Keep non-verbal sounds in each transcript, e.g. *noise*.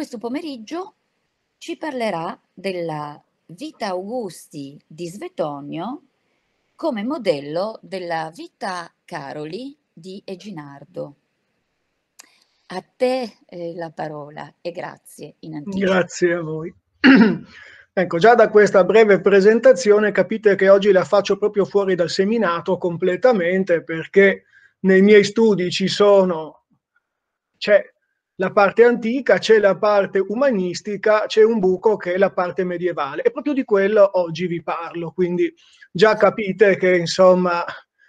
questo pomeriggio ci parlerà della Vita Augusti di Svetonio come modello della Vita Caroli di Eginardo. A te eh, la parola e grazie in anticipo. Grazie a voi. *clears throat* Ecco, già da questa breve presentazione capite che oggi la faccio proprio fuori dal seminato completamente perché nei miei studi ci sono, c'è la parte antica, c'è la parte umanistica, c'è un buco che è la parte medievale. E proprio di quello oggi vi parlo, quindi già capite che insomma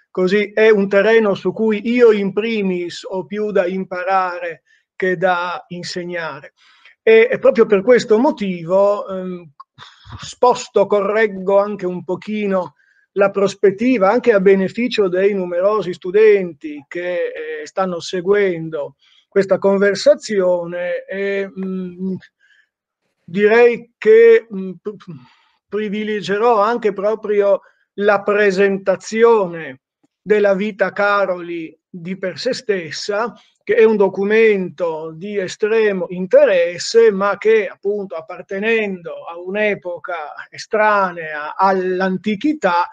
così è un terreno su cui io in primis ho più da imparare che da insegnare. E, proprio per questo motivo ehm, sposto, correggo anche un pochino la prospettiva anche a beneficio dei numerosi studenti che eh, stanno seguendo questa conversazione e mh, mm, direi che mh, mm, privilegerò anche proprio la presentazione della vita Caroli di per sé stessa, che è un documento di estremo interesse, ma che appunto appartenendo a un'epoca estranea all'antichità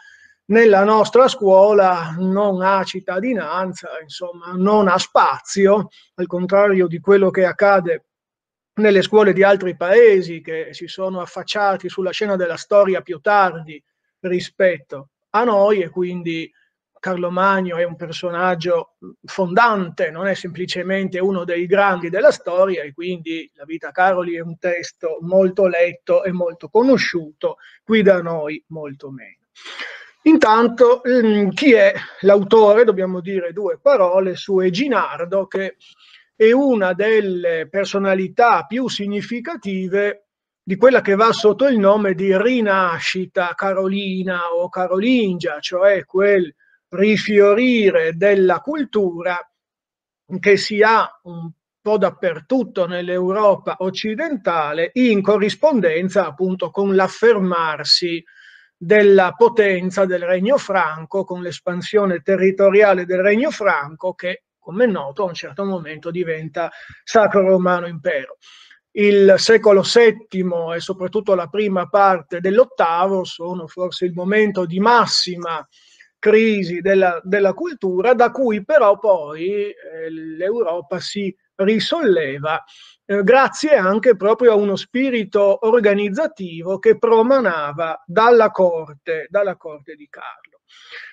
nella nostra scuola non ha cittadinanza, insomma, non ha spazio, al contrario di quello che accade nelle scuole di altri paesi che si sono affacciati sulla scena della storia più tardi rispetto a noi e quindi Carlo Magno è un personaggio fondante, non è semplicemente uno dei grandi della storia e quindi La vita Caroli è un testo molto letto e molto conosciuto, qui da noi molto meno. Intanto mm, chi è l'autore? Dobbiamo dire due parole su Eginardo che è una delle personalità più significative di quella che va sotto il nome di rinascita carolina o carolingia, cioè quel rifiorire della cultura che si ha un po' dappertutto nell'Europa occidentale in corrispondenza appunto con l'affermarsi della potenza del Regno Franco con l'espansione territoriale del Regno Franco che, come è noto, a un certo momento diventa Sacro Romano Impero. Il secolo VII e soprattutto la prima parte dell'VIII sono forse il momento di massima crisi della, della cultura, da cui però poi eh, l'Europa si risolleva eh, grazie anche proprio a uno spirito organizzativo che promanava dalla corte, dalla corte di Carlo.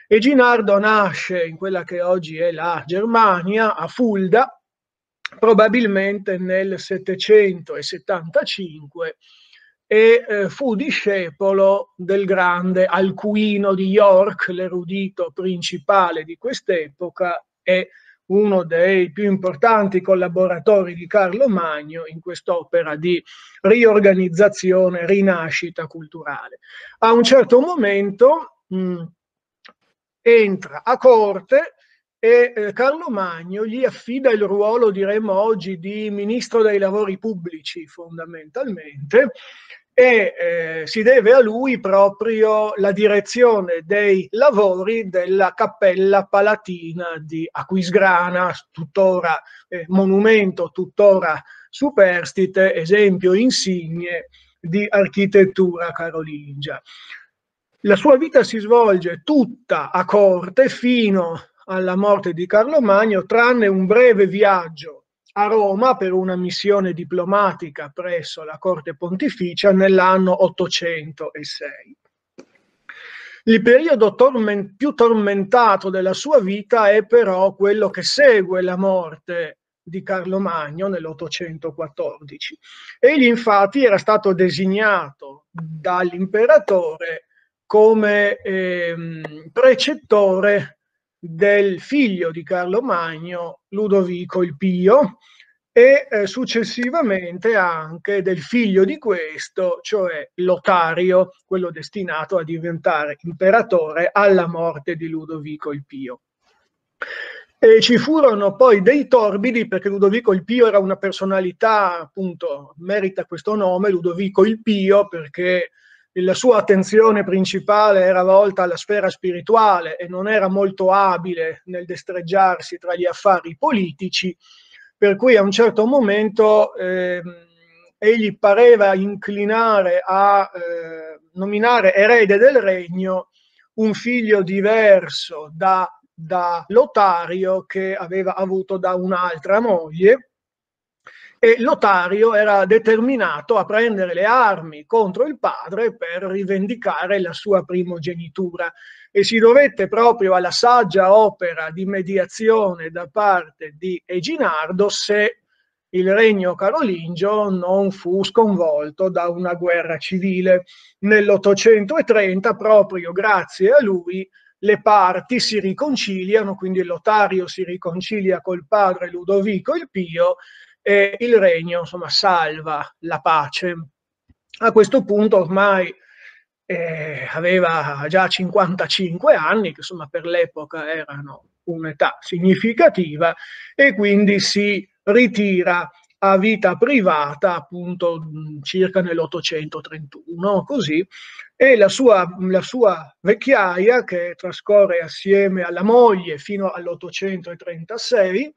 E Ginardo nasce in quella che oggi è la Germania, a Fulda, probabilmente nel 775 e eh, fu discepolo del grande Alcuino di York, l'erudito principale di quest'epoca e uno dei più importanti collaboratori di Carlo Magno in quest'opera di riorganizzazione, rinascita culturale. A un certo momento mh, mm, entra a corte e eh, Carlo Magno gli affida il ruolo, diremmo oggi, di ministro dei lavori pubblici fondamentalmente e eh, si deve a lui proprio la direzione dei lavori della Cappella Palatina di Aquisgrana, tuttora eh, monumento, tuttora superstite, esempio insigne di architettura carolingia. La sua vita si svolge tutta a corte fino alla morte di Carlo Magno, tranne un breve viaggio a Roma per una missione diplomatica presso la corte pontificia nell'anno 806. Il periodo torment- più tormentato della sua vita è però quello che segue la morte di Carlo Magno nell'814. Egli infatti era stato designato dall'imperatore come ehm, precettore del figlio di Carlo Magno, Ludovico il Pio, e eh, successivamente anche del figlio di questo, cioè Lotario, quello destinato a diventare imperatore alla morte di Ludovico il Pio. E ci furono poi dei torbidi perché Ludovico il Pio era una personalità, appunto, merita questo nome, Ludovico il Pio, perché la sua attenzione principale era volta alla sfera spirituale e non era molto abile nel destreggiarsi tra gli affari politici, per cui a un certo momento eh, egli pareva inclinare a eh, nominare erede del regno un figlio diverso da, da Lotario che aveva avuto da un'altra moglie e Lotario era determinato a prendere le armi contro il padre per rivendicare la sua primogenitura e si dovette proprio alla saggia opera di mediazione da parte di Eginardo se il regno carolingio non fu sconvolto da una guerra civile. Nell'830, proprio grazie a lui, le parti si riconciliano, quindi Lotario si riconcilia col padre Ludovico il Pio eh, il regno insomma, salva la pace. A questo punto ormai eh, aveva già 55 anni, che insomma per l'epoca erano un'età significativa, e quindi si ritira a vita privata appunto circa nell'831 così e la sua, la sua vecchiaia che trascorre assieme alla moglie fino all'836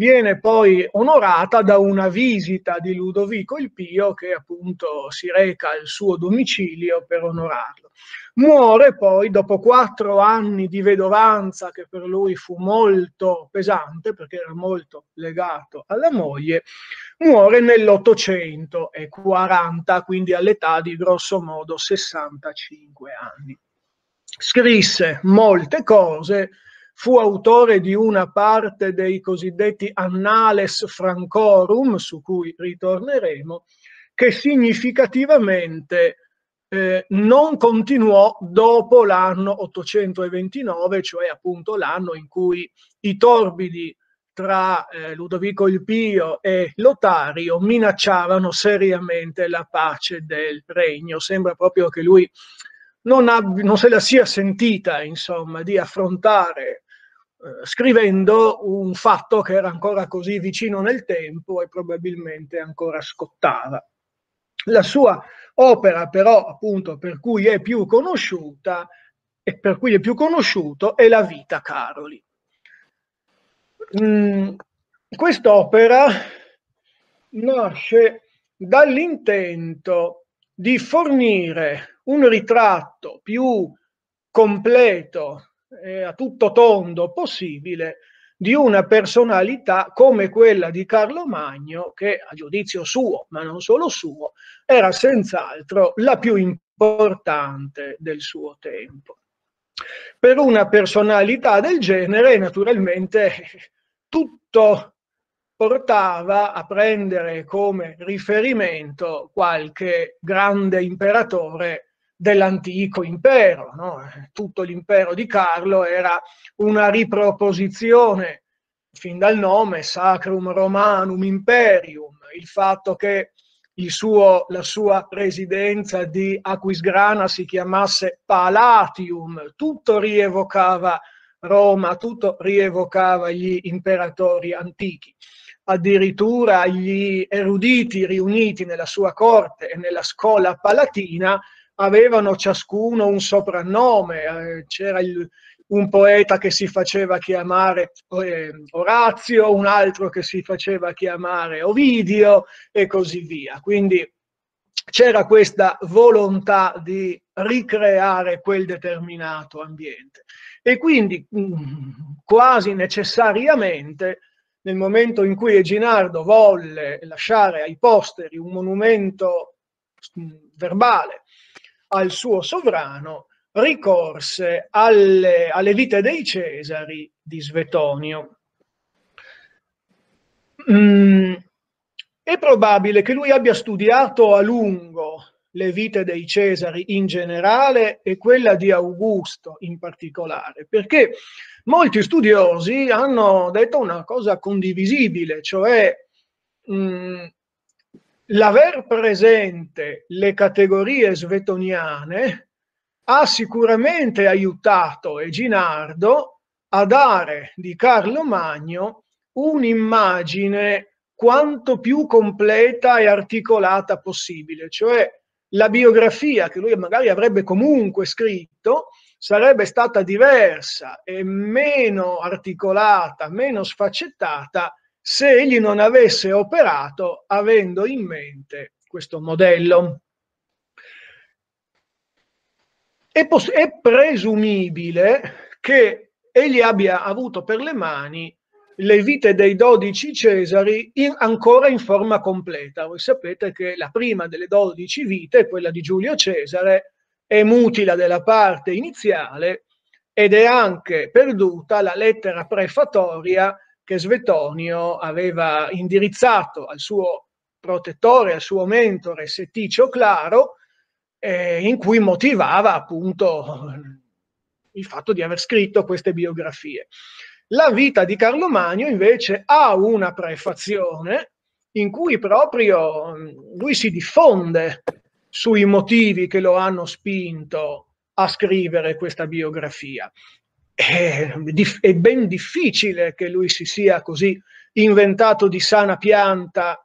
viene poi onorata da una visita di Ludovico il Pio che appunto si reca al suo domicilio per onorarlo. Muore poi dopo quattro anni di vedovanza che per lui fu molto pesante perché era molto legato alla moglie, muore nell'840, quindi all'età di grosso modo 65 anni. Scrisse molte cose, fu autore di una parte dei cosiddetti Annales Francorum, su cui ritorneremo, che significativamente eh, non continuò dopo l'anno 829, cioè appunto l'anno in cui i torbidi tra eh, Ludovico il Pio e Lotario minacciavano seriamente la pace del regno. Sembra proprio che lui non, ha, non se la sia sentita, insomma, di affrontare eh, scrivendo un fatto che era ancora così vicino nel tempo e probabilmente ancora scottava. La sua opera però, appunto, per cui è più conosciuta e per cui è più conosciuto è La vita Caroli. Mm, quest'opera nasce dall'intento di fornire un ritratto più completo eh, a tutto tondo possibile di una personalità come quella di Carlo Magno, che a giudizio suo, ma non solo suo, era senz'altro la più importante del suo tempo. Per una personalità del genere, naturalmente, *laughs* tutto portava a prendere come riferimento qualche grande imperatore dell'antico impero. No? Tutto l'impero di Carlo era una riproposizione, fin dal nome, Sacrum Romanum Imperium, il fatto che suo, la sua residenza di Aquisgrana si chiamasse Palatium, tutto rievocava Roma, tutto rievocava gli imperatori antichi. Addirittura gli eruditi riuniti nella sua corte e nella scuola palatina avevano ciascuno un soprannome, eh, c'era il, un poeta che si faceva chiamare eh, Orazio, un altro che si faceva chiamare Ovidio e così via. Quindi c'era questa volontà di ricreare quel determinato ambiente e quindi mm, quasi necessariamente nel momento in cui Eginardo volle lasciare ai posteri un monumento mm, verbale al suo sovrano ricorse alle, alle vite dei Cesari di Svetonio. Mm, è probabile che lui abbia studiato a lungo le vite dei Cesari in generale e quella di Augusto in particolare, perché molti studiosi hanno detto una cosa condivisibile, cioè mh, mm, l'aver presente le categorie svetoniane ha sicuramente aiutato Eginardo a dare di Carlo Magno un'immagine quanto più completa e articolata possibile, cioè la biografia che lui magari avrebbe comunque scritto sarebbe stata diversa e meno articolata, meno sfaccettata se egli non avesse operato avendo in mente questo modello. È, è presumibile che egli abbia avuto per le mani le vite dei dodici Cesari in, ancora in forma completa. Voi sapete che la prima delle dodici vite, quella di Giulio Cesare, è mutila della parte iniziale ed è anche perduta la lettera prefatoria che Svetonio aveva indirizzato al suo protettore, al suo mentore Setticio Claro, eh, in cui motivava appunto il fatto di aver scritto queste biografie. La vita di Carlo Magno invece ha una prefazione in cui proprio mm, lui si diffonde sui motivi che lo hanno spinto a scrivere questa biografia è, è ben difficile che lui si sia così inventato di sana pianta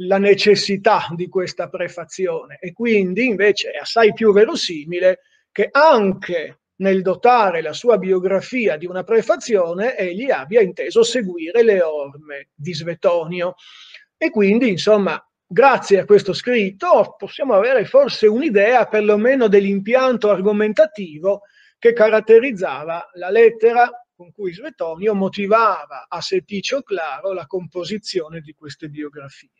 la necessità di questa prefazione e quindi invece è assai più verosimile che anche nel dotare la sua biografia di una prefazione egli abbia inteso seguire le orme di Svetonio. E quindi, insomma, grazie a questo scritto possiamo avere forse un'idea perlomeno dell'impianto argomentativo che caratterizzava la lettera con cui Svetonio motivava a Seticcio Claro la composizione di queste biografie.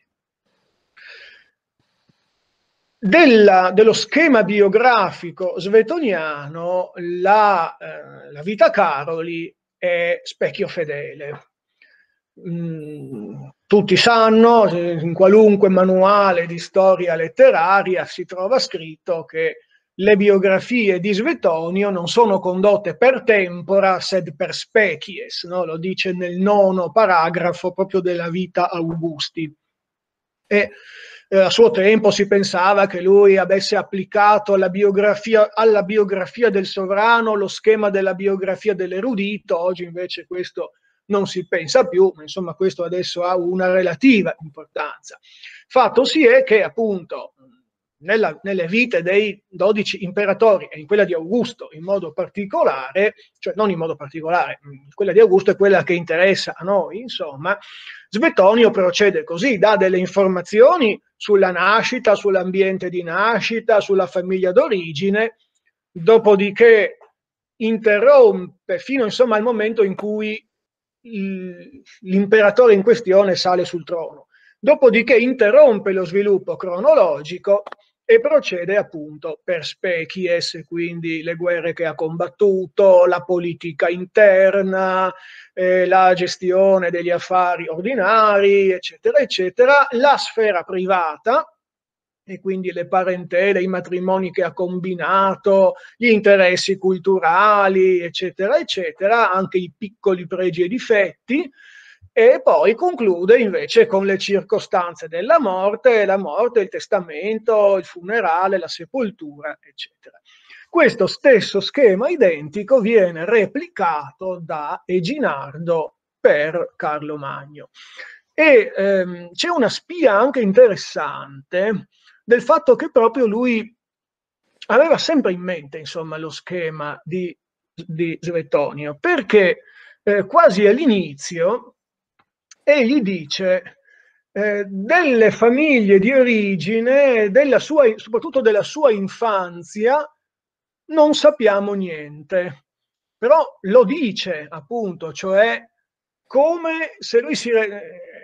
Della, dello schema biografico svetoniano, la, eh, la, vita Caroli è specchio fedele. Mm, tutti sanno, eh, in qualunque manuale di storia letteraria si trova scritto che le biografie di Svetonio non sono condotte per tempora sed per species, no? lo dice nel nono paragrafo proprio della vita Augusti. E eh, a suo tempo si pensava che lui avesse applicato alla biografia, alla biografia del sovrano lo schema della biografia dell'erudito, oggi invece questo non si pensa più, ma insomma questo adesso ha una relativa importanza. Fatto si è che appunto nella, nelle vite dei dodici imperatori e in quella di Augusto in modo particolare, cioè non in modo particolare, mm, quella di Augusto è quella che interessa a noi, insomma, Svetonio procede così, dà delle informazioni sulla nascita, sull'ambiente di nascita, sulla famiglia d'origine, dopodiché interrompe fino insomma al momento in cui l'imperatore in questione sale sul trono dopodiché interrompe lo sviluppo cronologico e procede appunto per species, quindi le guerre che ha combattuto, la politica interna, eh, la gestione degli affari ordinari, eccetera, eccetera, la sfera privata e quindi le parentele, i matrimoni che ha combinato, gli interessi culturali, eccetera, eccetera, anche i piccoli pregi e difetti, e poi conclude invece con le circostanze della morte, la morte, il testamento, il funerale, la sepoltura, eccetera. Questo stesso schema identico viene replicato da Eginardo per Carlo Magno. E ehm, c'è una spia anche interessante del fatto che proprio lui aveva sempre in mente insomma, lo schema di, di Svetonio, perché eh, quasi all'inizio e gli dice eh, delle famiglie di origine, della sua, soprattutto della sua infanzia, non sappiamo niente. Però lo dice appunto, cioè come se lui si,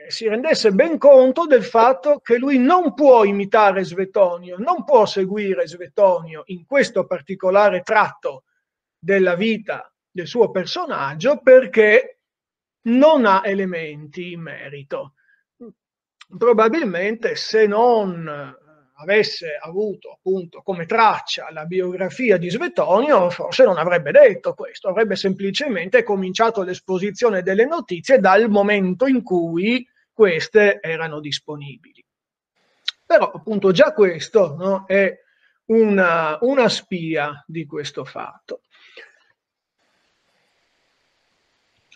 si rendesse ben conto del fatto che lui non può imitare Svetonio, non può seguire Svetonio in questo particolare tratto della vita del suo personaggio perché non ha elementi in merito. Probabilmente se non eh, avesse avuto appunto come traccia la biografia di Svetonio, forse non avrebbe detto questo, avrebbe semplicemente cominciato l'esposizione delle notizie dal momento in cui queste erano disponibili. Però appunto già questo no, è una, una spia di questo fatto.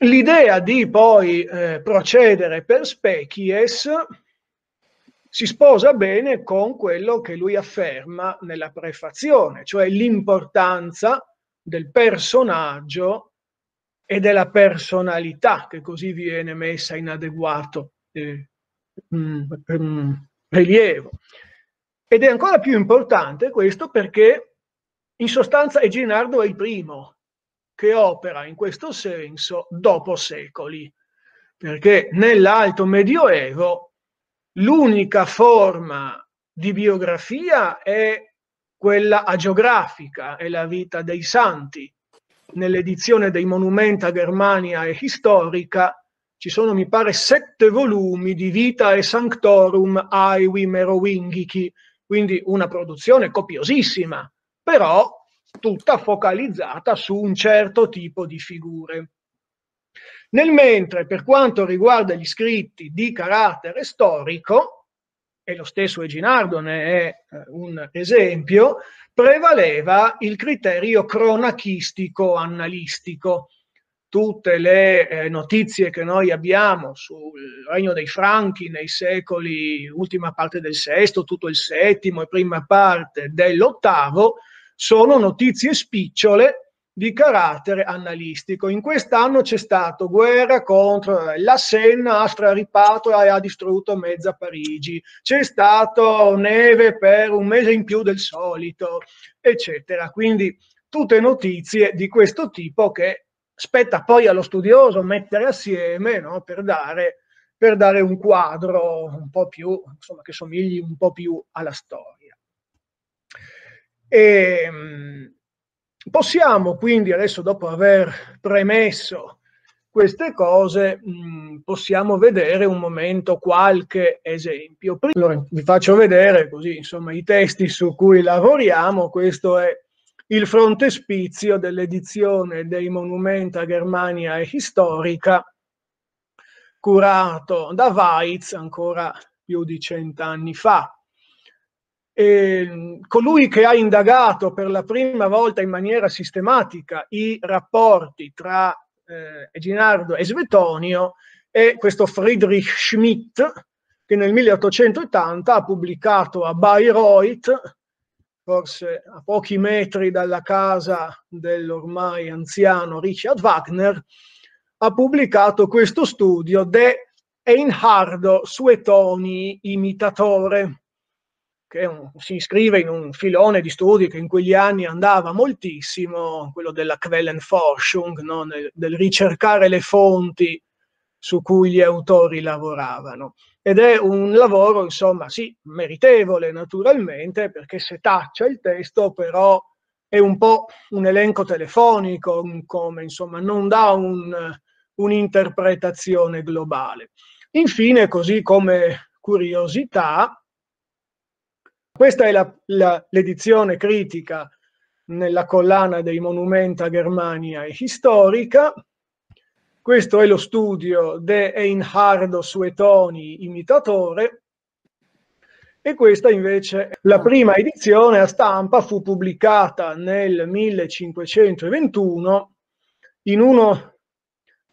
L'idea di poi eh, procedere per species si sposa bene con quello che lui afferma nella prefazione, cioè l'importanza del personaggio e della personalità che così viene messa in adeguato eh, mm, mm, rilievo. Ed è ancora più importante questo perché in sostanza Eginardo è il primo che opera in questo senso dopo secoli, perché nell'alto medioevo l'unica forma di biografia è quella agiografica, è la vita dei santi. Nell'edizione dei Monumenta Germania e Historica ci sono, mi pare, sette volumi di Vita e Sanctorum Aiwi Merovingichi, quindi una produzione copiosissima, però tutta focalizzata su un certo tipo di figure. Nel mentre, per quanto riguarda gli scritti di carattere storico, e lo stesso Eginardo ne è eh, un esempio, prevaleva il criterio cronachistico-analistico. Tutte le eh, notizie che noi abbiamo sul regno dei Franchi nei secoli, ultima parte del VI, tutto il VII e prima parte dell'VIII, sono notizie spicciole di carattere analistico. In quest'anno c'è stato guerra contro la Senna, ha straripato e ha distrutto mezza Parigi, c'è stato neve per un mese in più del solito, eccetera. Quindi tutte notizie di questo tipo che spetta poi allo studioso mettere assieme no, per, dare, per dare un quadro un po' più, insomma, che somigli un po' più alla storia. E, ehm, possiamo quindi, adesso dopo aver premesso queste cose, mm, possiamo vedere un momento qualche esempio. Allora, vi faccio vedere così, insomma, i testi su cui lavoriamo. Questo è il frontespizio dell'edizione dei Monumenta Germania e Historica, curato da Weiz ancora più di cent'anni fa eh, colui che ha indagato per la prima volta in maniera sistematica i rapporti tra eh, Eginardo e Svetonio è questo Friedrich Schmidt che nel 1880 ha pubblicato a Bayreuth, forse a pochi metri dalla casa dell'ormai anziano Richard Wagner, ha pubblicato questo studio De Einhardo Suetoni imitatore che un, si iscrive in un filone di studi che in quegli anni andava moltissimo, quello della Quellenforschung, no? Nel, del ricercare le fonti su cui gli autori lavoravano. Ed è un lavoro, insomma, sì, meritevole naturalmente, perché se taccia il testo, però è un po' un elenco telefonico, come insomma, non dà un, un'interpretazione globale. Infine, così come curiosità, questa è la, la, l'edizione critica nella collana dei Monumenta Germania e Historica. Questo è lo studio de Einhardo Suetoni, imitatore, e questa invece è la prima edizione a stampa fu pubblicata nel 1521 in, uno,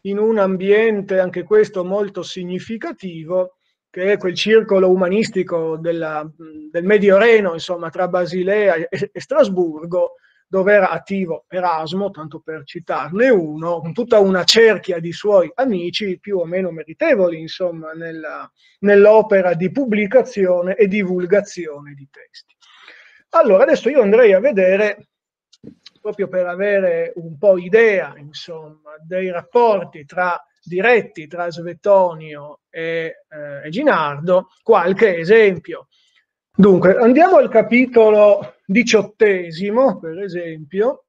in un ambiente anche questo molto significativo che è quel circolo umanistico della, del Medio Reno, insomma, tra Basilea e, e Strasburgo, dove era attivo Erasmo, tanto per citarne uno, con tutta una cerchia di suoi amici più o meno meritevoli, insomma, nella, nell'opera di pubblicazione e divulgazione di testi. Allora, adesso io andrei a vedere, proprio per avere un po' idea, insomma, dei rapporti tra diretti tra Svetonio e, eh, e Ginardo, qualche esempio. Dunque, andiamo al capitolo diciottesimo, per esempio.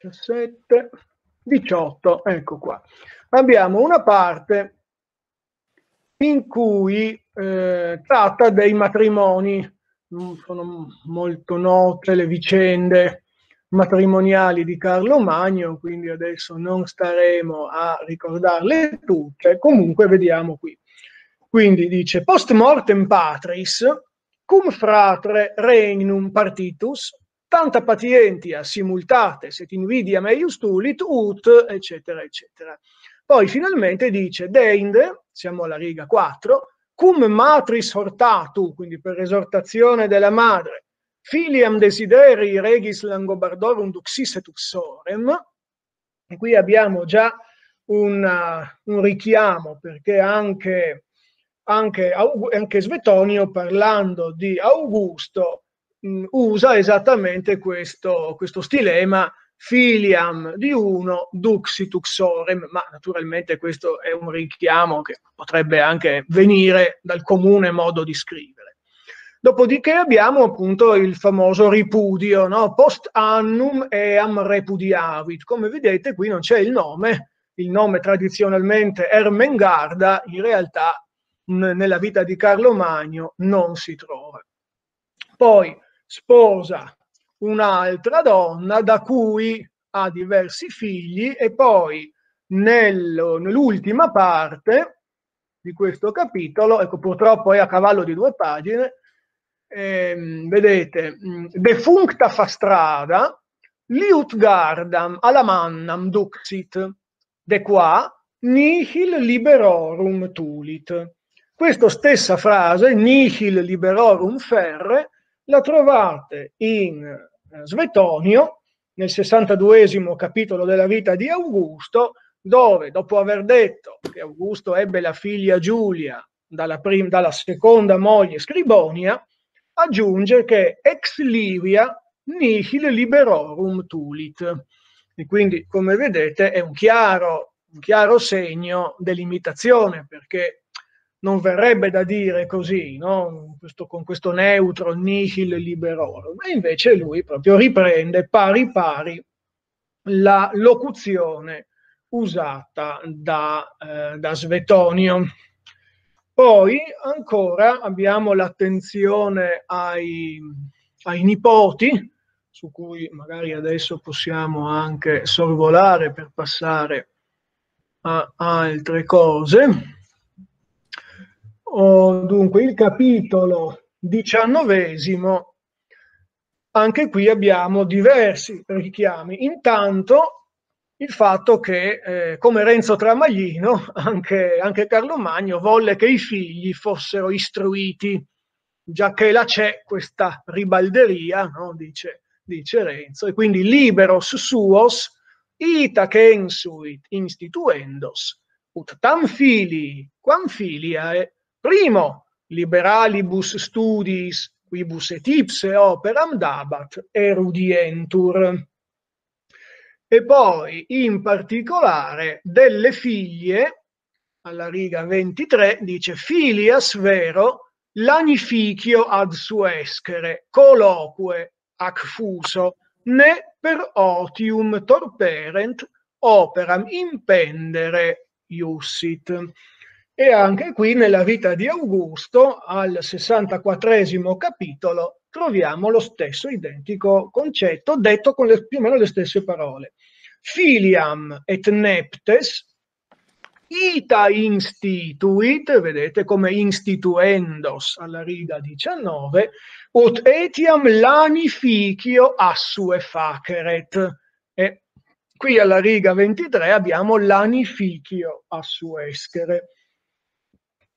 Diciassette, diciotto, ecco qua. Abbiamo una parte in cui eh, tratta dei matrimoni, non mm, sono molto note le vicende matrimoniali di Carlo Magno, quindi adesso non staremo a ricordarle tutte, comunque vediamo qui. Quindi dice post mortem patris cum fratre regnum partitus tanta patientia simultates et invidia meius tulit ut eccetera eccetera. Poi finalmente dice deinde siamo alla riga 4, cum matris hortatu, quindi per esortazione della madre, filiam desideri regis langobardorum duxisetus sorem, e qui abbiamo già un, uh, un richiamo perché anche, anche, anche Svetonio parlando di Augusto mm, usa esattamente questo, questo stilema filiam di uno, duxi tuxorem, ma naturalmente questo è un richiamo che potrebbe anche venire dal comune modo di scrivere. Dopodiché abbiamo appunto il famoso ripudio, no? post annum eam repudiavit. Come vedete qui non c'è il nome, il nome tradizionalmente Ermengarda, in realtà nella vita di Carlo Magno non si trova. Poi sposa un'altra donna da cui ha diversi figli e poi nel, nell'ultima parte di questo capitolo, ecco purtroppo è a cavallo di due pagine, ehm, vedete, mm, defuncta fa strada, liutgardam alamannam duxit, de qua nihil liberorum tulit. Questa stessa frase, nihil liberorum ferre, la trovate in eh, Svetonio, nel 62 capitolo della vita di Augusto, dove dopo aver detto che Augusto ebbe la figlia Giulia dalla, prima, dalla seconda moglie Scribonia, aggiunge che ex Livia nihil liberorum tulit. E quindi, come vedete, è un chiaro, un chiaro segno dell'imitazione, perché non verrebbe da dire così, no? questo, con questo neutro nihil liberorum, ma invece lui proprio riprende pari pari la locuzione usata da, eh, da Svetonio. Poi ancora abbiamo l'attenzione ai, ai nipoti, su cui magari adesso possiamo anche sorvolare per passare a altre cose. Oh, dunque, il capitolo diciannovesimo, anche qui abbiamo diversi richiami. Intanto il fatto che, eh, come Renzo Tramaglino, anche, anche Carlo Magno volle che i figli fossero istruiti, già che là c'è questa ribalderia, no? dice, dice Renzo, e quindi liberos suos ita ensuit instituendos, ut tam fili, quam filiae Primo, liberalibus studis quibus et ipse operam dabat, erudientur. E poi, in particolare, delle figlie, alla riga 23, dice «Filias vero lanificio ad suescere, colloque ac fuso, né per otium torperent operam impendere iussit». E anche qui nella vita di Augusto, al 64 capitolo, troviamo lo stesso identico concetto, detto con le, più o meno le stesse parole. Filiam et neptes, ita instituit, vedete come instituendos alla riga 19, ut etiam lanificio assue faceret. E qui alla riga 23 abbiamo lanificio assuescere.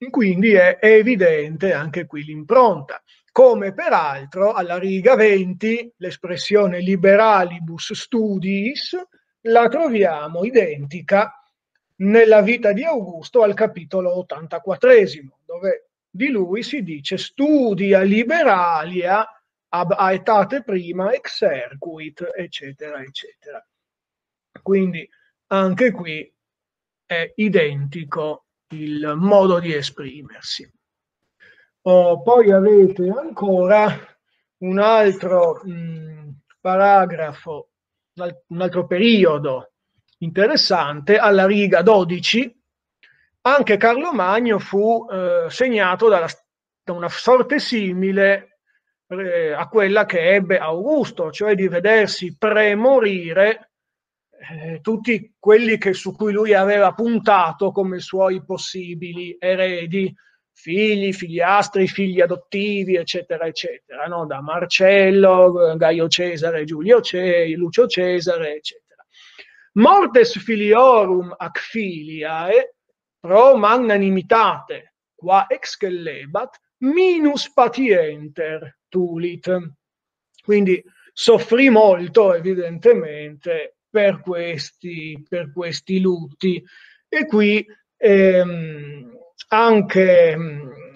Quindi è, evidente anche qui l'impronta. Come peraltro alla riga 20 l'espressione liberalibus studiis la troviamo identica nella vita di Augusto al capitolo 84, dove di lui si dice studia liberalia ab aetate prima exercuit, eccetera, eccetera. Quindi anche qui è identico il modo di esprimersi. Oh, poi avete ancora un altro mh, mm, paragrafo, un altro periodo interessante alla riga 12. Anche Carlo Magno fu eh, segnato dalla, da una sorte simile eh, a quella che ebbe Augusto, cioè di vedersi premorire eh, tutti quelli che, su cui lui aveva puntato come suoi possibili eredi, figli, figliastri, figli adottivi, eccetera, eccetera, no? da Marcello, eh, Gaio Cesare, Giulio Cesare, Lucio Cesare, eccetera. Mortes filiorum ac filiae pro magnanimitate, qua excellebat, minus patienter tulit. Quindi soffrì molto, evidentemente, per questi, per questi lutti. E qui ehm, anche,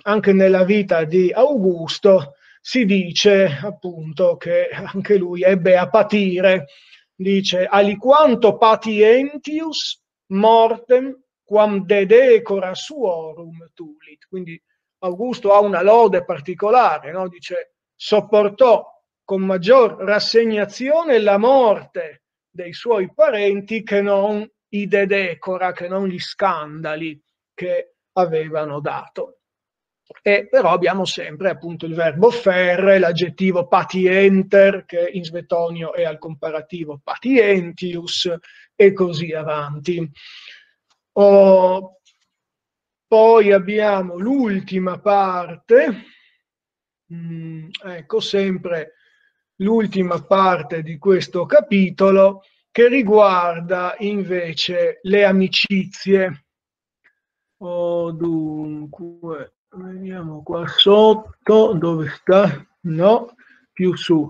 anche nella vita di Augusto si dice appunto che anche lui ebbe a patire, dice aliquanto patientius mortem quam de decora suorum tulit. Quindi Augusto ha una lode particolare, no? dice sopportò con maggior rassegnazione la morte dei suoi parenti che non i decora, che non gli scandali che avevano dato. E però abbiamo sempre appunto il verbo ferre, l'aggettivo patienter, che in svetonio è al comparativo patientius, e così avanti. Oh, poi abbiamo l'ultima parte, mm, ecco sempre l'ultima parte di questo capitolo che riguarda invece le amicizie. Oh, dunque, vediamo qua sotto dove sta, no, più su.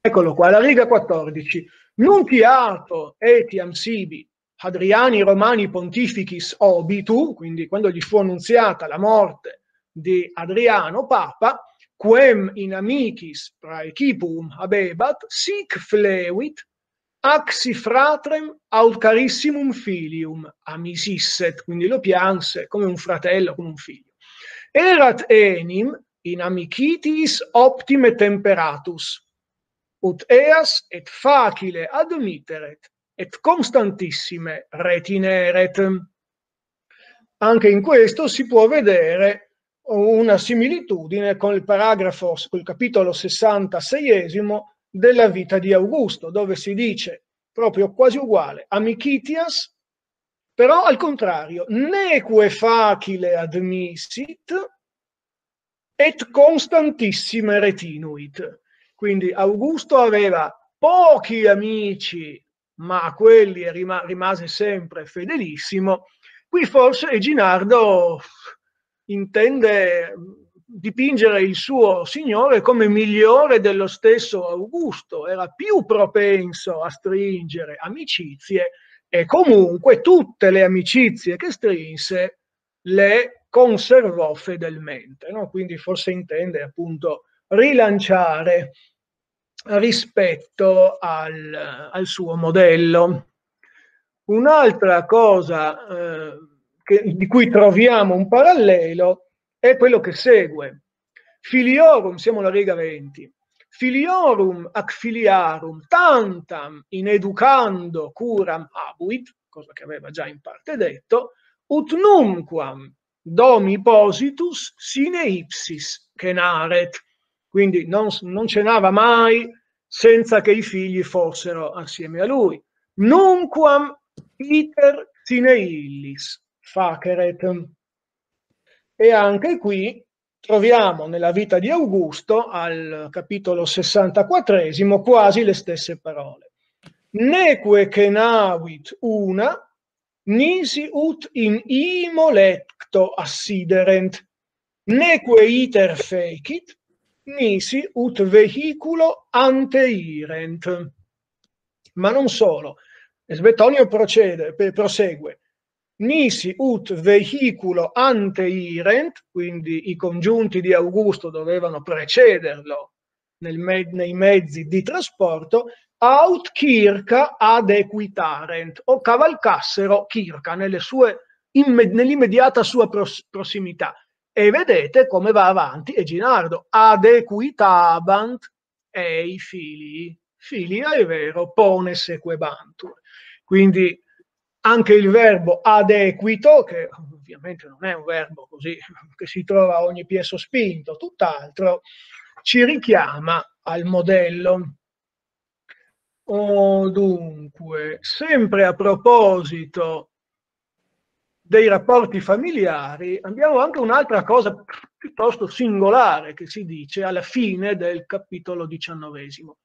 Eccolo qua, la riga 14. Nuntiato etiam sibi Adriani Romani Pontificis obitu, quindi quando gli fu annunziata la morte di Adriano Papa, quem in amicis praecipum habebat, sic flevit, ac si fratrem aut carissimum filium amisisset, quindi lo pianse come un fratello, come un figlio. Erat enim in amicitis optime temperatus, ut eas et facile admitteret, et constantissime retineret. Anche in questo si può vedere una similitudine con il paragrafo, col capitolo 66 della vita di Augusto, dove si dice proprio quasi uguale, amicitias, però al contrario, neque facile admissit et constantissime retinuit. Quindi Augusto aveva pochi amici, ma a quelli rimase sempre fedelissimo. Qui forse Ginardo intende dipingere il suo signore come migliore dello stesso Augusto, era più propenso a stringere amicizie e comunque tutte le amicizie che strinse le conservò fedelmente, no? quindi forse intende appunto rilanciare rispetto al, al suo modello. Un'altra cosa eh, che, di cui troviamo un parallelo è quello che segue. Filiorum, siamo alla riga 20. Filiorum ac filiarum tantam in educando curam abuit, cosa che aveva già in parte detto, ut numquam domi positus sine ipsis cenaret. Quindi non, non cenava mai senza che i figli fossero assieme a lui. Numquam iter sine illis Fakeret. E anche qui troviamo nella vita di Augusto, al capitolo 64, quasi le stesse parole. Neque kenavit una, nisi ut in imo lecto assiderent, neque iter fecit, nisi ut vehiculo anteirent. Ma non solo. Svetonio procede, prosegue nisi ut vehiculo ante irent, quindi i congiunti di Augusto dovevano precederlo me nei mezzi di trasporto, aut circa ad equitarent, o cavalcassero circa nell'immediata sua pros prossimità. E vedete come va avanti Eginardo, ad equitabant e ei fili, filia è vero, pone sequebantur. Quindi anche il verbo adequito, che ovviamente non è un verbo così che si trova a ogni pie sospinto, tutt'altro, ci richiama al modello. Oh, dunque, sempre a proposito dei rapporti familiari, abbiamo anche un'altra cosa piuttosto singolare che si dice alla fine del capitolo diciannovesimo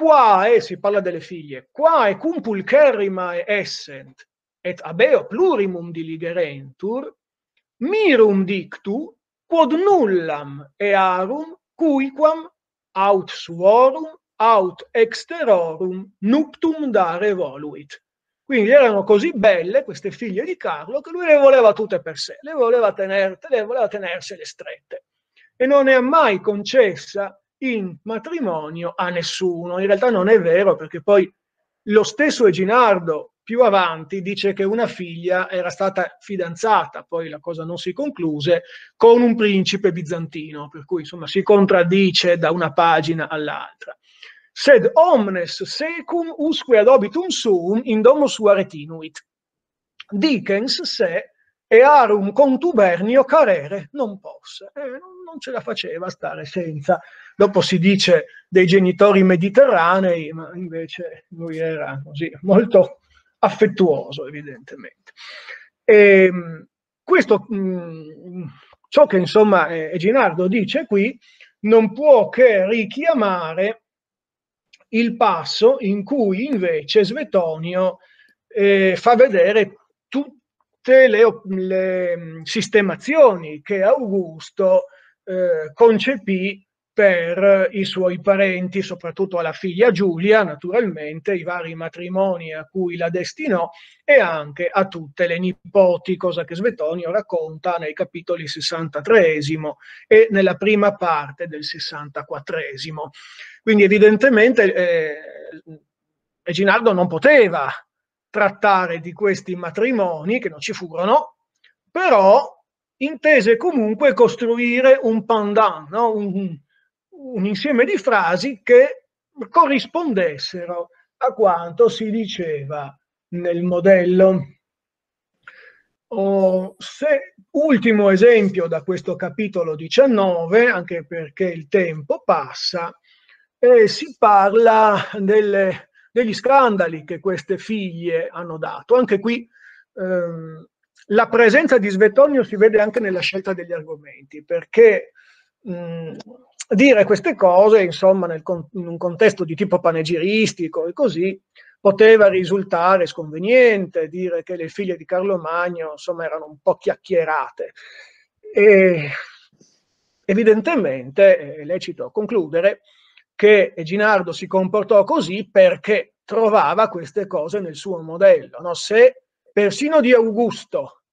qua è, si parla delle figlie, qua è cum pulcherrimae essent, et abeo plurimum diligerentur, mirum dictu, quod nullam earum, cuiquam aut suorum, aut exterorum, nuptum dare voluit. Quindi erano così belle queste figlie di Carlo che lui le voleva tutte per sé, le voleva, tener, le voleva tenersele strette. E non è mai concessa in matrimonio a nessuno. In realtà non è vero perché poi lo stesso Eginardo più avanti dice che una figlia era stata fidanzata, poi la cosa non si concluse, con un principe bizantino, per cui insomma si contraddice da una pagina all'altra. Sed omnes secum usque ad obitum suum in domo sua retinuit. Dickens se e arum contubernio carere non posse. Eh, non ce la faceva stare senza. Dopo si dice dei genitori mediterranei, ma invece lui era così molto affettuoso, evidentemente. E, ehm, questo, mh, mm, ciò che insomma eh, Ginardo dice qui non può che richiamare il passo in cui invece Svetonio eh, fa vedere tutto tutte le, le mm, sistemazioni che Augusto eh, concepì per eh, i suoi parenti, soprattutto alla figlia Giulia, naturalmente, i vari matrimoni a cui la destinò e anche a tutte le nipoti, cosa che Svetonio racconta nei capitoli 63 e nella prima parte del 64. Quindi evidentemente eh, Reginaldo non poteva trattare di questi matrimoni che non ci furono, però intese comunque costruire un pandan, no? un, un insieme di frasi che corrispondessero a quanto si diceva nel modello. Oh, se, ultimo esempio da questo capitolo 19, anche perché il tempo passa, eh, si parla delle degli scandali che queste figlie hanno dato. Anche qui ehm, la presenza di Svetonio si vede anche nella scelta degli argomenti, perché mh, dire queste cose, insomma, nel, in un contesto di tipo panegiristico e così, poteva risultare sconveniente dire che le figlie di Carlo Magno, insomma, erano un po' chiacchierate. E evidentemente, è lecito a concludere, che Ginardo si comportò così perché trovava queste cose nel suo modello. No? Se persino di Augusto,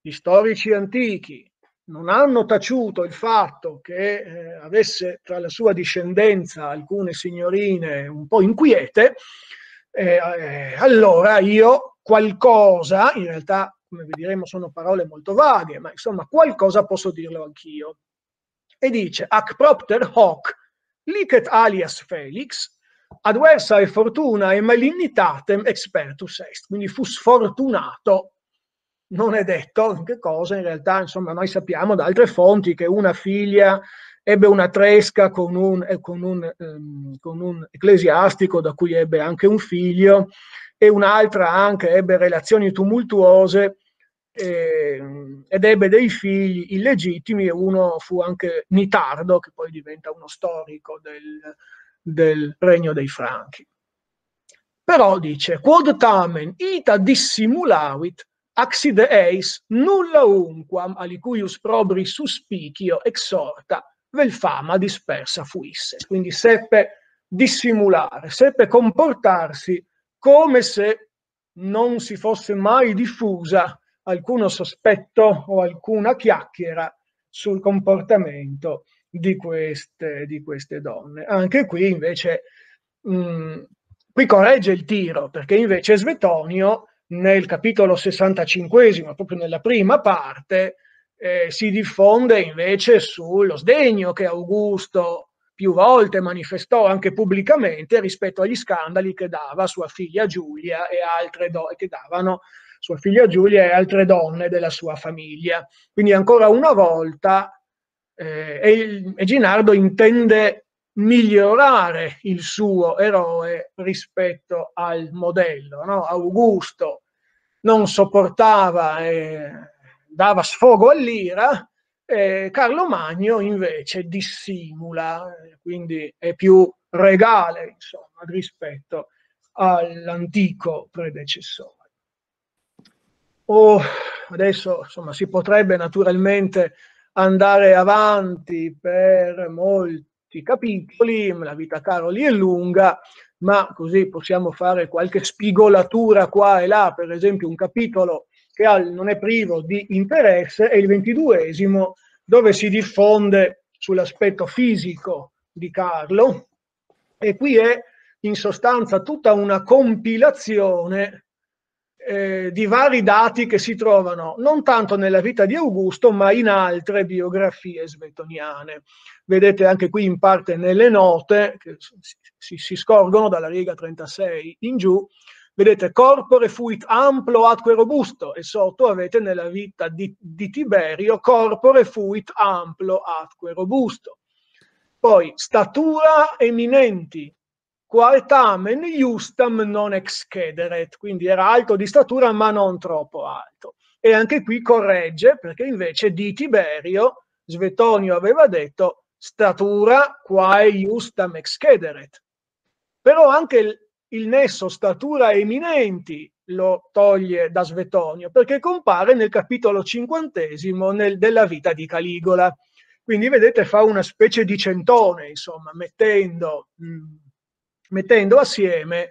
gli storici antichi, non hanno taciuto il fatto che eh, avesse tra la sua discendenza alcune signorine un po' inquiete, eh, eh, allora io qualcosa, in realtà come vedremo sono parole molto vaghe, ma insomma qualcosa posso dirlo anch'io. E dice, ac propter hoc, licet alias Felix, adversa e fortuna e malignitatem expertus est, quindi fu sfortunato. Non è detto che cosa, in realtà, insomma, noi sappiamo da altre fonti che una figlia ebbe una tresca con un, eh, con un, ehm, con un ecclesiastico da cui ebbe anche un figlio e un'altra anche ebbe relazioni tumultuose eh, ed ebbe dei figli illegittimi e uno fu anche Nitardo, che poi diventa uno storico del, del regno dei Franchi. Però dice, quod tamen ita dissimulavit, axide eis nulla unquam alicuius probri suspicio exhorta, vel fama dispersa fuisse. Quindi seppe dissimulare, seppe comportarsi come se non si fosse mai diffusa alcuno sospetto o alcuna chiacchiera sul comportamento di queste, di queste donne. Anche qui invece, mh, mm, qui corregge il tiro, perché invece Svetonio nel capitolo 65, proprio nella prima parte, eh, si diffonde invece sullo sdegno che Augusto più volte manifestò anche pubblicamente rispetto agli scandali che dava sua figlia Giulia e altre donne che davano sua figlia Giulia e altre donne della sua famiglia. Quindi ancora una volta eh, Eginardo intende migliorare il suo eroe rispetto al modello. No? Augusto non sopportava e dava sfogo all'ira, e Carlo Magno invece dissimula, quindi è più regale insomma, rispetto all'antico predecessore o adesso insomma, si potrebbe naturalmente andare avanti per molti capitoli, la vita Caroli è lunga, ma così possiamo fare qualche spigolatura qua e là, per esempio un capitolo che non è privo di interesse è il ventiduesimo dove si diffonde sull'aspetto fisico di Carlo e qui è in sostanza tutta una compilazione eh, di vari dati che si trovano non tanto nella vita di Augusto, ma in altre biografie svetoniane. Vedete anche qui in parte nelle note, che si, si scorgono dalla riga 36 in giù, vedete corpore fuit amplo atque robusto e sotto avete nella vita di, di Tiberio corpore fuit amplo atque robusto. Poi statura eminenti, quartamen justam non excederet, quindi era alto di statura ma non troppo alto. E anche qui corregge, perché invece di Tiberio Svetonio aveva detto statura quae justam excederet. Però anche il, il nesso statura eminenti lo toglie da Svetonio, perché compare nel capitolo cinquantesimo nel, della vita di Caligola. Quindi vedete fa una specie di centone, insomma, mettendo mh, mm, mettendo assieme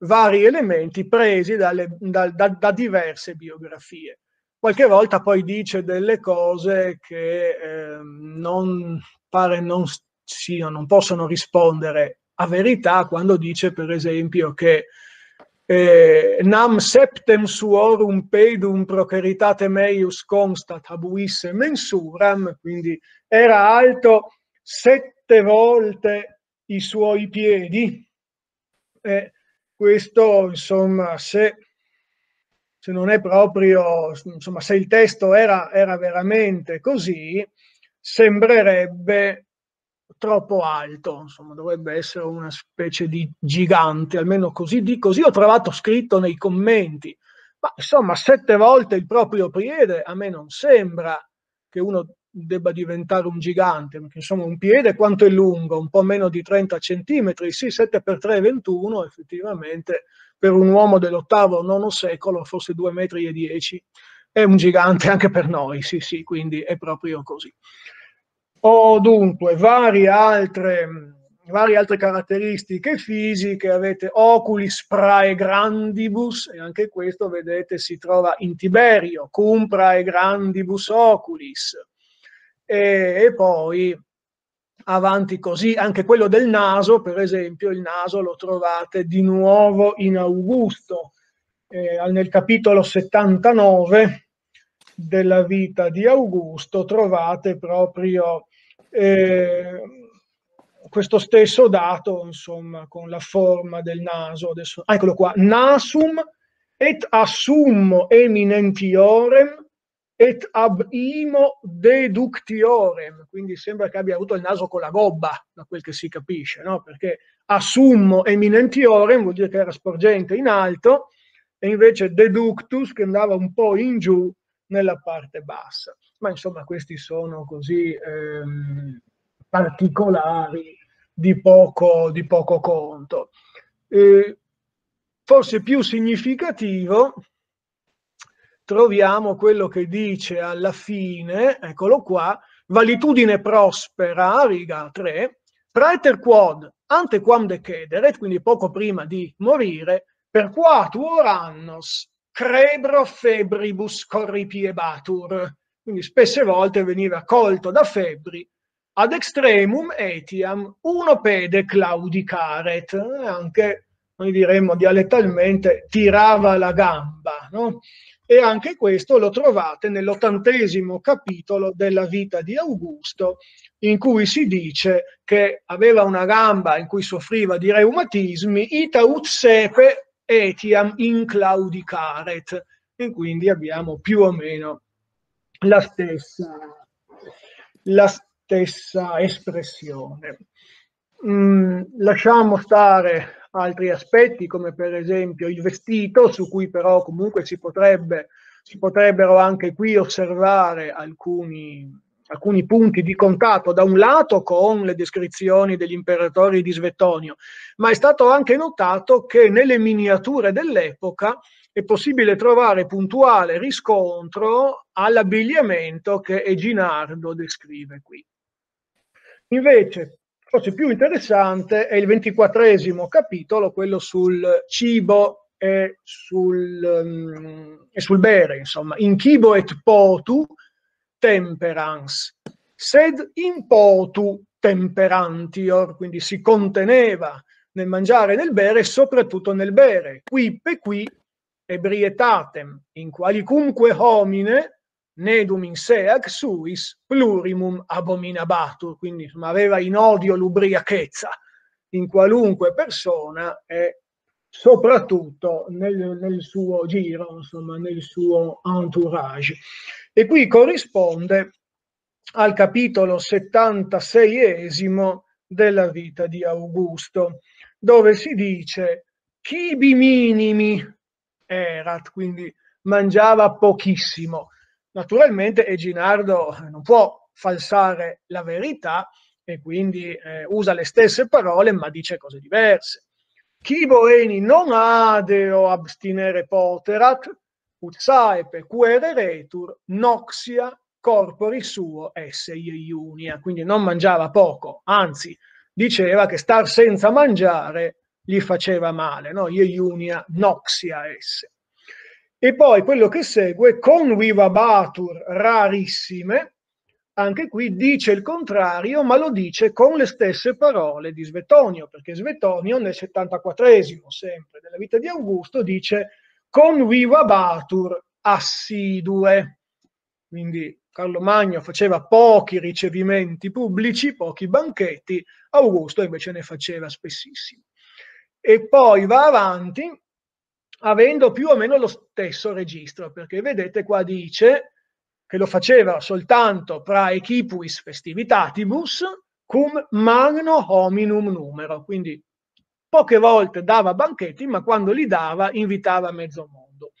vari elementi presi dalle, da, da, da, diverse biografie. Qualche volta poi dice delle cose che eh, non pare non siano, non possono rispondere a verità quando dice per esempio che eh, nam septem suorum pedum procaritate meius constat habuisse mensuram, quindi era alto sette volte i suoi piedi, e questo insomma se, se, non è proprio insomma se il testo era, era veramente così sembrerebbe troppo alto insomma dovrebbe essere una specie di gigante almeno così di così ho trovato scritto nei commenti ma insomma sette volte il proprio piede a me non sembra che uno debba diventare un gigante, perché insomma un piede quanto è lungo? Un po' meno di 30 centimetri, sì, 7x3 è 21, effettivamente per un uomo dell'ottavo o nono secolo, forse 2,10 metri e 10, è un gigante anche per noi, sì, sì, quindi è proprio così. Ho dunque varie altre, varie altre caratteristiche fisiche, avete oculis prae grandibus, e anche questo, vedete, si trova in Tiberio, cum prae grandibus oculis, e, e poi avanti così, anche quello del naso, per esempio, il naso lo trovate di nuovo in Augusto, eh, nel capitolo 79 della vita di Augusto trovate proprio eh, questo stesso dato, insomma, con la forma del naso. Adesso, eccolo qua, nasum et assummo eminentiorem et ab imo deductiorem, quindi sembra che abbia avuto il naso con la gobba, da quel che si capisce, no? perché assummo eminentiorem vuol dire che era sporgente in alto, e invece deductus che andava un po' in giù nella parte bassa. Ma insomma questi sono così ehm, particolari di poco, di poco conto. Eh, forse più significativo troviamo quello che dice alla fine, eccolo qua, valitudine prospera, riga 3, praeter quod ante quam decederet, quindi poco prima di morire, per quatuor annos crebro febribus corripiebatur, quindi spesse volte veniva colto da febbri, ad extremum etiam uno pede claudicaret, anche noi diremmo dialettalmente tirava la gamba, no? e anche questo lo trovate nell'ottantesimo capitolo della vita di Augusto, in cui si dice che aveva una gamba in cui soffriva di reumatismi, ita ut sepe etiam inclaudicaret, e quindi abbiamo più o meno la stessa, la stessa espressione. Mm, lasciamo stare altri aspetti come per esempio il vestito, su cui però comunque si, potrebbe, si potrebbero anche qui osservare alcuni, alcuni punti di contatto, da un lato con le descrizioni degli imperatori di Svetonio ma è stato anche notato che nelle miniature dell'epoca è possibile trovare puntuale riscontro all'abbigliamento che Eginardo descrive qui. Invece, forse più interessante è il ventiquattresimo capitolo, quello sul cibo e sul, um, e sul bere, insomma, in cibo et potu temperans, sed in potu temperantior, quindi si conteneva nel mangiare e nel bere, e soprattutto nel bere. Qui pe qui ebrietatem, in qualicunque homine nedum in seac suis plurimum abominabatur, quindi insomma, aveva in odio l'ubriachezza in qualunque persona e soprattutto nel, nel suo giro, insomma, nel suo entourage. E qui corrisponde al capitolo 76 della vita di Augusto, dove si dice chibi minimi erat, quindi mangiava pochissimo Naturalmente Eginardo eh, non può falsare la verità e quindi eh, usa le stesse parole ma dice cose diverse. Chi boeni non adeo abstinere poterat, ut saepe quere retur, noxia corpori suo esse iunia. Quindi non mangiava poco, anzi diceva che star senza mangiare gli faceva male, no? iunia noxia esse. E poi quello che segue, con Viva rarissime, anche qui dice il contrario, ma lo dice con le stesse parole di Svetonio, perché Svetonio nel 74 sempre della vita di Augusto dice con Viva assidue. Quindi Carlo Magno faceva pochi ricevimenti pubblici, pochi banchetti, Augusto invece ne faceva spessissimi. E poi va avanti avendo più o meno lo stesso registro, perché vedete qua dice che lo faceva soltanto pra equipuis festivitatibus cum magno hominum numero, quindi poche volte dava banchetti, ma quando li dava invitava mezzo mondo.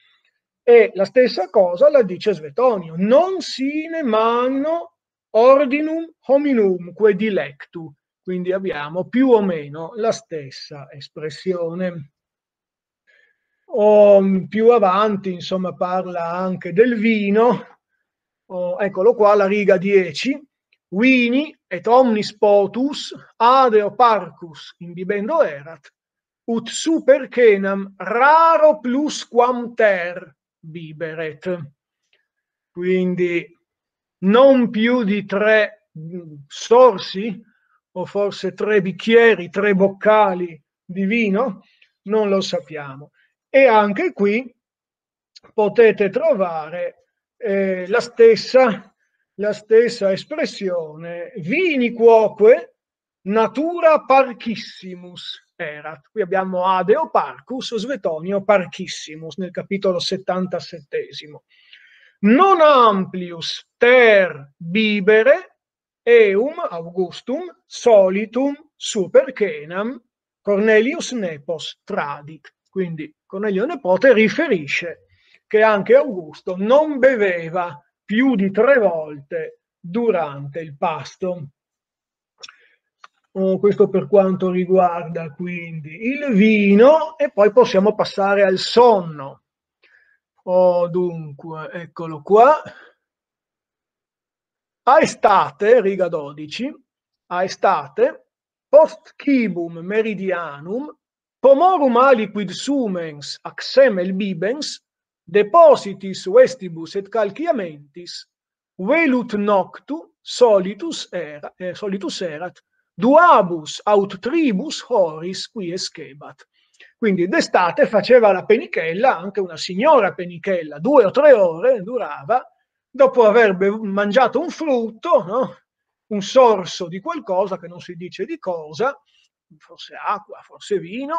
E la stessa cosa la dice Svetonio, non sine magno ordinum hominumque dilectu, quindi abbiamo più o meno la stessa espressione. O più avanti, insomma, parla anche del vino, oh, eccolo qua, la riga 10, Vini et omnis potus adeo parcus imbibendo erat, ut super cenam raro plus quam ter biberet. Quindi non più di tre mm, sorsi, o forse tre bicchieri, tre boccali di vino, non lo sappiamo e anche qui potete trovare eh, la, stessa, la stessa espressione vini quoque natura parchissimus erat. Qui abbiamo Adeo Parcus, Svetonio Parchissimus nel capitolo 77. Non amplius ter bibere eum augustum solitum supercenam Cornelius Nepos tradit. Quindi Cornelio Nepote riferisce che anche Augusto non beveva più di tre volte durante il pasto. Oh, questo per quanto riguarda quindi il vino e poi possiamo passare al sonno. Oh, dunque, eccolo qua. A estate, riga 12, a estate, post cibum meridianum Pomorum aliquid sumens axemel bibens, depositis vestibus et calciamentis, velut noctu solitus, era, eh, solitus erat, duabus aut tribus horis qui escebat. Quindi d'estate faceva la penichella, anche una signora penichella, due o tre ore durava, dopo aver mangiato un frutto, no? un sorso di qualcosa che non si dice di cosa, forse acqua, forse vino,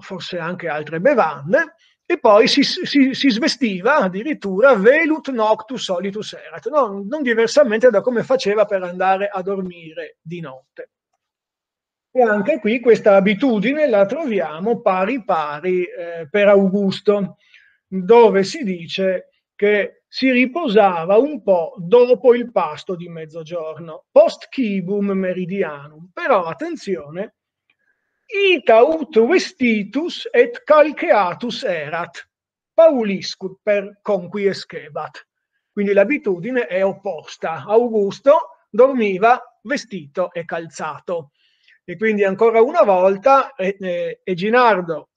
forse anche altre bevande, e poi si, si, si svestiva addirittura velut noctus solitus erat, no, non diversamente da come faceva per andare a dormire di notte. E anche qui questa abitudine la troviamo pari pari eh, per Augusto, dove si dice che si riposava un po' dopo il pasto di mezzogiorno, post cibum meridianum. Però attenzione, ita ut vestitus et calceatus erat, pauliscut per conquiescebat. Quindi l'abitudine è opposta. Augusto dormiva vestito e calzato. E quindi ancora una volta eh, eh, Eginardo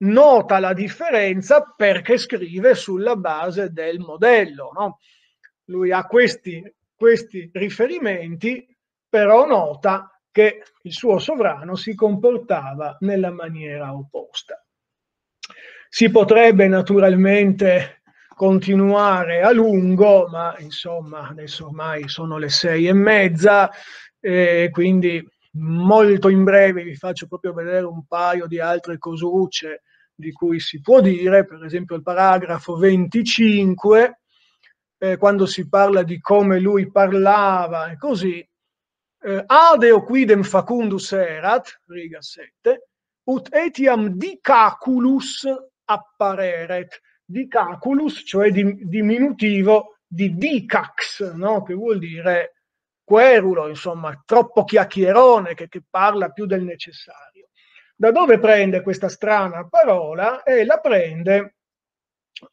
nota la differenza perché scrive sulla base del modello. No? Lui ha questi, questi riferimenti, però nota che il suo sovrano si comportava nella maniera opposta. Si potrebbe naturalmente continuare a lungo, ma insomma adesso ormai sono le sei e mezza, eh, quindi molto in breve vi faccio proprio vedere un paio di altre cosucce di cui si può dire, per esempio il paragrafo 25, eh, quando si parla di come lui parlava e così, eh, adeo quidem facundus erat, riga 7, ut etiam dicaculus appareret, dicaculus, cioè di, diminutivo di dicax, no? che vuol dire querulo, insomma, troppo chiacchierone che, che parla più del necessario. Da dove prende questa strana parola? E la prende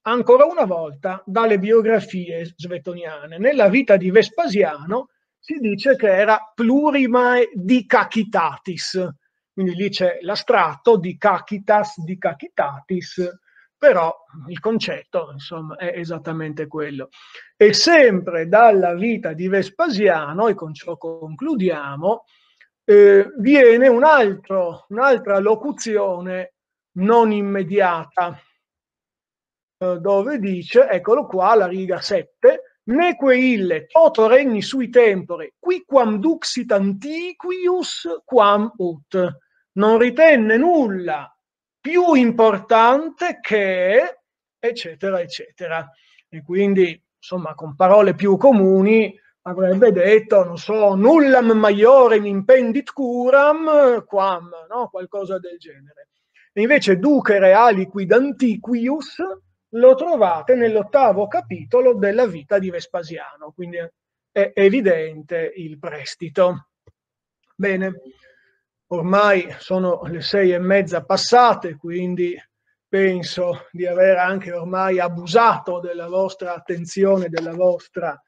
ancora una volta dalle biografie svetoniane. Nella vita di Vespasiano si dice che era plurimae dicacitatis, quindi lì c'è l'astratto di cacitas, di cacitatis, però il concetto insomma, è esattamente quello. E sempre dalla vita di Vespasiano, e con ciò concludiamo, eh, viene un altro, un'altra locuzione non immediata, eh, dove dice, eccolo qua, la riga 7, neque ille toto regni sui tempore, qui quam duxit antiquius quam ut. Non ritenne nulla più importante che eccetera eccetera. E quindi, insomma, con parole più comuni, avrebbe detto, non so, nullam maiorem impendit curam, quam, no? qualcosa del genere. E invece duce reali quid antiquius lo trovate nell'ottavo capitolo della vita di Vespasiano, quindi è evidente il prestito. Bene, ormai sono le sei e mezza passate, quindi penso di aver anche ormai abusato della vostra attenzione, della vostra attenzione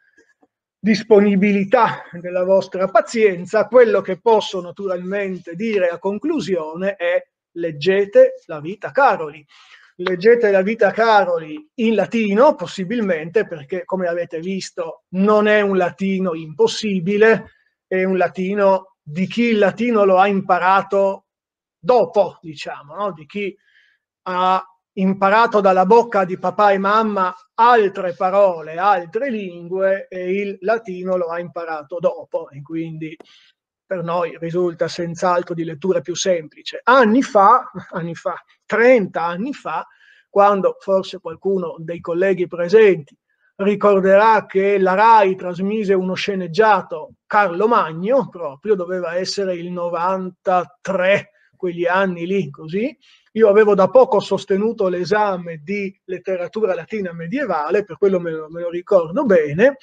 disponibilità della vostra pazienza, quello che posso naturalmente dire a conclusione è leggete la vita Caroli. Leggete la vita Caroli in latino, possibilmente, perché come avete visto non è un latino impossibile, è un latino di chi il latino lo ha imparato dopo, diciamo, no? di chi ha imparato dalla bocca di papà e mamma altre parole, altre lingue e il latino lo ha imparato dopo e quindi per noi risulta senz'altro di lettura più semplice. Anni fa, anni fa, 30 anni fa, quando forse qualcuno dei colleghi presenti ricorderà che la RAI trasmise uno sceneggiato Carlo Magno, proprio doveva essere il 93 quegli anni lì così. Io avevo da poco sostenuto l'esame di letteratura latina medievale, per quello me lo, me lo ricordo bene,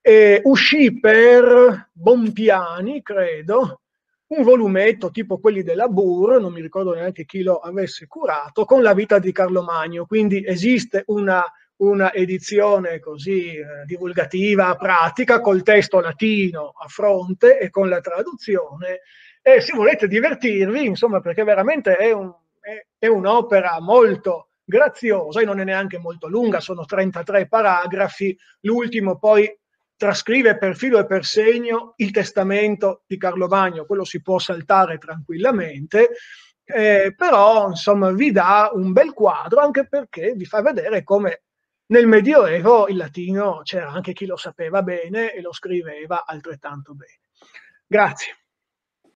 e uscì per Bompiani, credo, un volumetto tipo quelli della Burr, non mi ricordo neanche chi lo avesse curato, con la vita di Carlo Magno. Quindi esiste una, una edizione così eh, divulgativa, pratica, col testo latino a fronte e con la traduzione e se volete divertirvi, insomma, perché veramente è, un, è, è un'opera molto graziosa e non è neanche molto lunga, sono 33 paragrafi, l'ultimo poi trascrive per filo e per segno il testamento di Carlo Magno, quello si può saltare tranquillamente, eh, però insomma vi dà un bel quadro anche perché vi fa vedere come nel Medioevo il latino c'era anche chi lo sapeva bene e lo scriveva altrettanto bene. Grazie.